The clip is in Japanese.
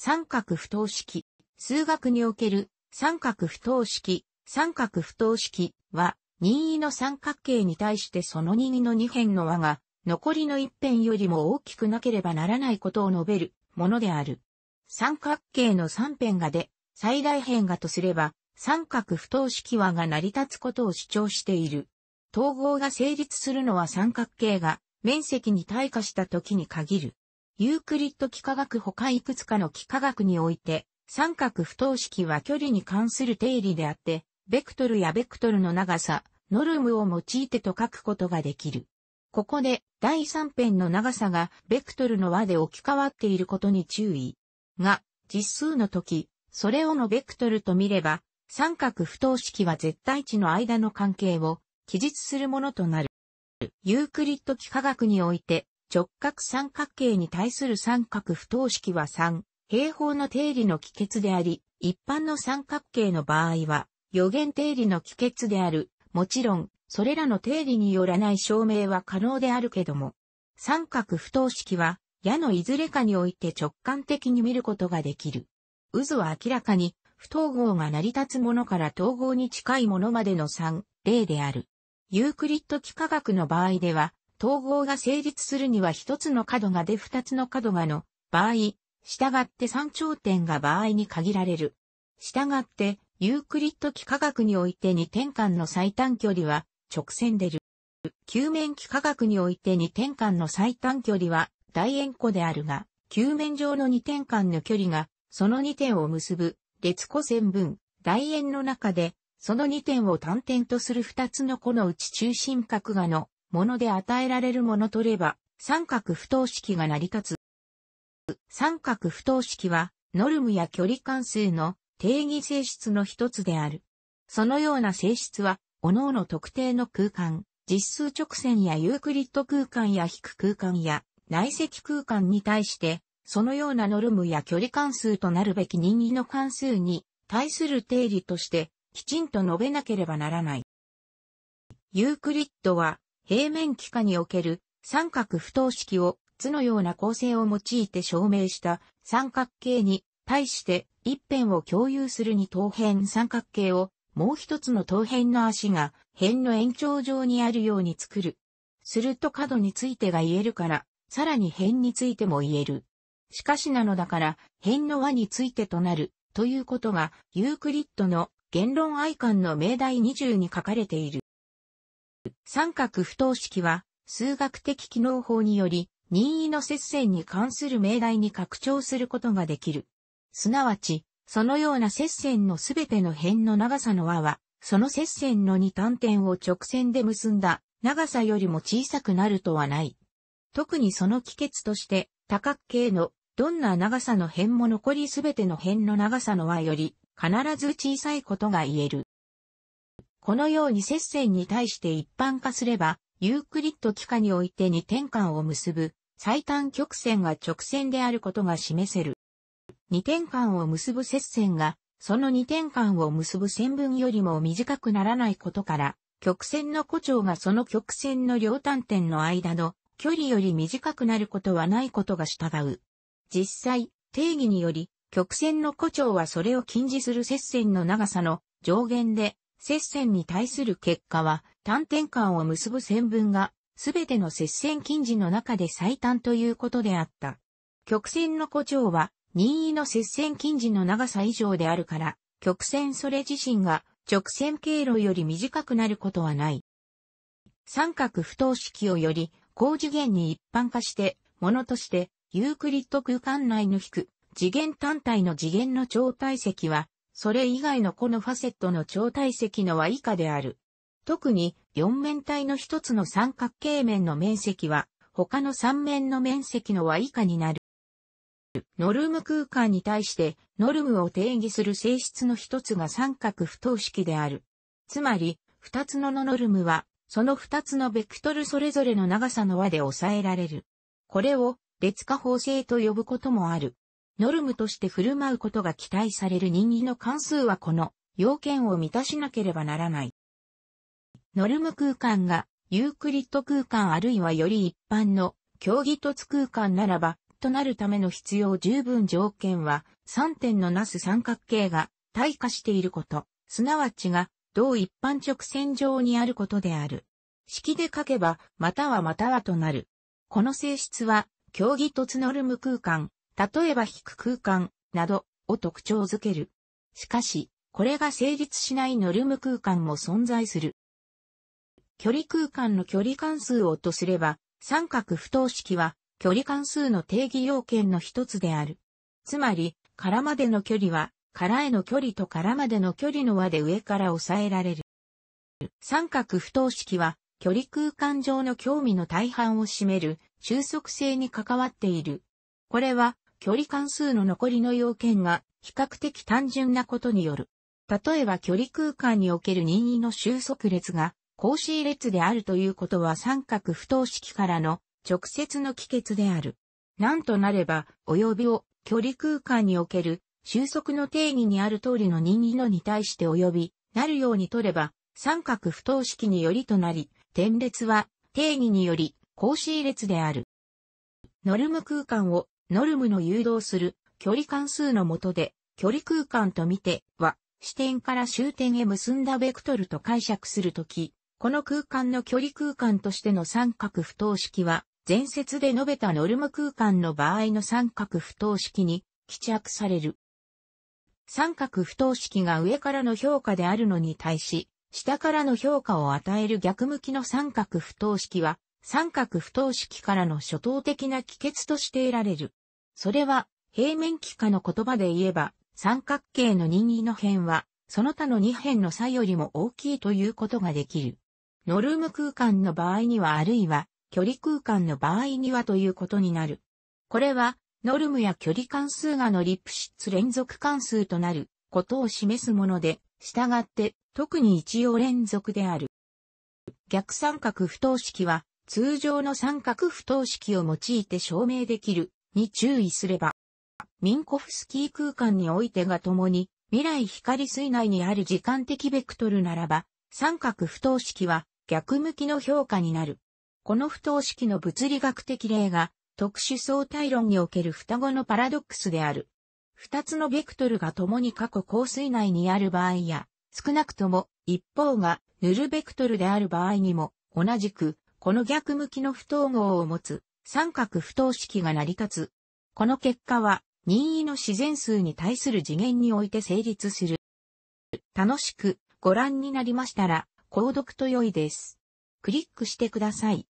三角不等式、数学における三角不等式、三角不等式は、任意の三角形に対してその任意の二辺の和が、残りの一辺よりも大きくなければならないことを述べるものである。三角形の三辺がで、最大辺がとすれば、三角不等式和が成り立つことを主張している。統合が成立するのは三角形が面積に対化した時に限る。ユークリッド幾何学他いくつかの幾何学において、三角不等式は距離に関する定理であって、ベクトルやベクトルの長さ、ノルムを用いてと書くことができる。ここで第三辺の長さがベクトルの和で置き換わっていることに注意。が、実数の時、それをのベクトルと見れば、三角不等式は絶対値の間の関係を記述するものとなる。ユークリッド幾何学において直角三角形に対する三角不等式は3、平方の定理の帰結であり、一般の三角形の場合は、予言定理の帰結である。もちろん、それらの定理によらない証明は可能であるけども、三角不等式は、矢のいずれかにおいて直感的に見ることができる。渦は明らかに、不等号が成り立つものから統合に近いものまでの3、例である。ユークリッド幾何学の場合では、統合が成立するには一つの角がで二つの角がの場合、従って三頂点が場合に限られる。従って、ユークリッド幾何学において二点間の最短距離は直線でる。球面幾何学において二点間の最短距離は大円弧であるが、球面上の二点間の距離が、その二点を結ぶ列弧線分、大円の中で、その二点を単点とする二つの弧のうち中心角がのもので与えられるものとれば、三角不等式が成り立つ。三角不等式は、ノルムや距離関数の定義性質の一つである。そのような性質は、各々特定の空間、実数直線やユークリッド空間や引く空間や内積空間に対して、そのようなノルムや距離関数となるべき任意の関数に対する定理としてきちんと述べなければならない。ユークリッドは平面幾何における三角不等式を図のような構成を用いて証明した三角形に対して一辺を共有する二等辺三角形をもう一つの等辺の足が辺の延長上にあるように作る。すると角についてが言えるから、さらに辺についても言える。しかしなのだから辺の和についてとなるということがユークリッドの言論愛観の命題20に書かれている。三角不等式は、数学的機能法により、任意の接線に関する命題に拡張することができる。すなわち、そのような接線のすべての辺の長さの和は、その接線の二端点を直線で結んだ長さよりも小さくなるとはない。特にその帰結として、多角形のどんな長さの辺も残りすべての辺の長さの和より必ず小さいことが言える。このように接線に対して一般化すれば、ユークリッド幾何において二点間を結ぶ最短曲線が直線であることが示せる。二点間を結ぶ接線が、その二点間を結ぶ線分よりも短くならないことから、曲線の弧長がその曲線の両端点の間の距離より短くなることはないことが従う。実際、定義により、曲線の弧長はそれを禁じする接線の長さの上限で接戦に対する結果は、単点間を結ぶ線分が、すべての接線近似の中で最短ということであった。曲線の誇張は、任意の接線近似の長さ以上であるから、曲線それ自身が直線経路より短くなることはない。三角不等式をより高次元に一般化して、ものとしてユークリッド空間内の引く次元単体の次元の超体積はそれ以外のこのファセットの超体積のは以下である。特に、四面体の一つの三角形面の面積は、他の三面の面積のは以下になる。ノルム空間に対して、ノルムを定義する性質の一つが三角不等式である。つまり、二つのノルムは、その二つのベクトルそれぞれの長さの和で抑えられる。これを、列化法性と呼ぶこともある。ノルムとして振る舞うことが期待される人意の関数はこの要件を満たしなければならない。ノルム空間がユークリッド空間あるいはより一般の競技凸空間ならば、となるための必要十分条件は、3点のなす三角形が対化していること、すなわちが同一般直線上にあることである。式で書けば、またはまたはとなる。この性質は、競技凸ノルム空間、例えば引く空間などを特徴づける。しかし、これが成立しないノルム空間も存在する。距離空間の距離関数をとすれば、三角不等式は距離関数の定義要件の一つである。つまり、からまでの距離は、空への距離と空までの距離の和で上から抑えられる。三角不等式は、距離空間上の興味の大半を占める、中速性に関わっている。これは、距離関数の残りの要件が比較的単純なことによる。例えば距離空間における任意の収束列が格子列であるということは三角不等式からの直接の帰結である。なんとなれば、及びを距離空間における収束の定義にある通りの任意のに対して及び、なるようにとれば、三角不等式によりとなり、点列は定義により格子列である。ノルム空間をノルムの誘導する距離関数の下で、距離空間と見ては、視点から終点へ結んだベクトルと解釈するとき、この空間の距離空間としての三角不等式は、前説で述べたノルム空間の場合の三角不等式に帰着される。三角不等式が上からの評価であるのに対し、下からの評価を与える逆向きの三角不等式は、三角不等式からの初等的な帰結として得られる。それは、平面幾何の言葉で言えば、三角形の任意の辺は、その他の二辺の差よりも大きいということができる。ノルム空間の場合にはあるいは、距離空間の場合にはということになる。これは、ノルムや距離関数がのリプシッツ連続関数となることを示すもので、従って特に一応連続である。逆三角不等式は通常の三角不等式を用いて証明できるに注意すれば、ミンコフスキー空間においてが共に未来光水内にある時間的ベクトルならば、三角不等式は逆向きの評価になる。この不等式の物理学的例が特殊相対論における双子のパラドックスである。二つのベクトルが共に過去高水内にある場合や、少なくとも一方がヌルベクトルである場合にも、同じくこの逆向きの不等号を持つ三角不等式が成り立つ。この結果は任意の自然数に対する次元において成立する。楽しくご覧になりましたら、購読と良いです。クリックしてください。